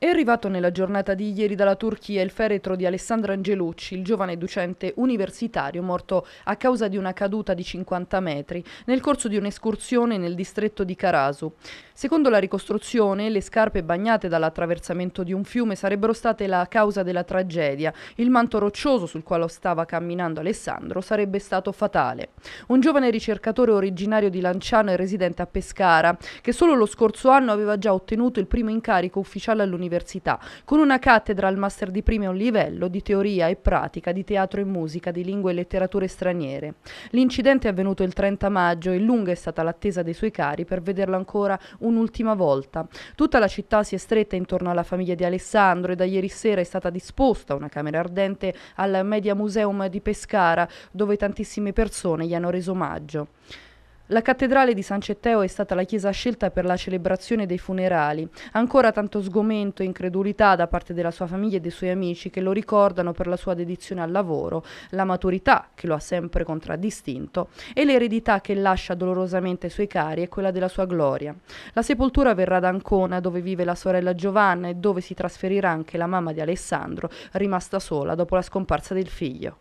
È arrivato nella giornata di ieri dalla Turchia il feretro di Alessandro Angelucci, il giovane docente universitario morto a causa di una caduta di 50 metri nel corso di un'escursione nel distretto di Karasu. Secondo la ricostruzione, le scarpe bagnate dall'attraversamento di un fiume sarebbero state la causa della tragedia. Il manto roccioso sul quale stava camminando Alessandro sarebbe stato fatale. Un giovane ricercatore originario di Lanciano e residente a Pescara, che solo lo scorso anno aveva già ottenuto il primo incarico ufficiale all'università all'università, con una cattedra al master di primo livello di teoria e pratica di teatro e musica di lingue e letterature straniere. L'incidente è avvenuto il 30 maggio e lunga è stata l'attesa dei suoi cari per vederla ancora un'ultima volta. Tutta la città si è stretta intorno alla famiglia di Alessandro e da ieri sera è stata disposta una camera ardente al Media Museum di Pescara, dove tantissime persone gli hanno reso omaggio. La cattedrale di San Cetteo è stata la chiesa scelta per la celebrazione dei funerali. Ancora tanto sgomento e incredulità da parte della sua famiglia e dei suoi amici che lo ricordano per la sua dedizione al lavoro, la maturità che lo ha sempre contraddistinto e l'eredità che lascia dolorosamente ai suoi cari e quella della sua gloria. La sepoltura verrà ad Ancona dove vive la sorella Giovanna e dove si trasferirà anche la mamma di Alessandro, rimasta sola dopo la scomparsa del figlio.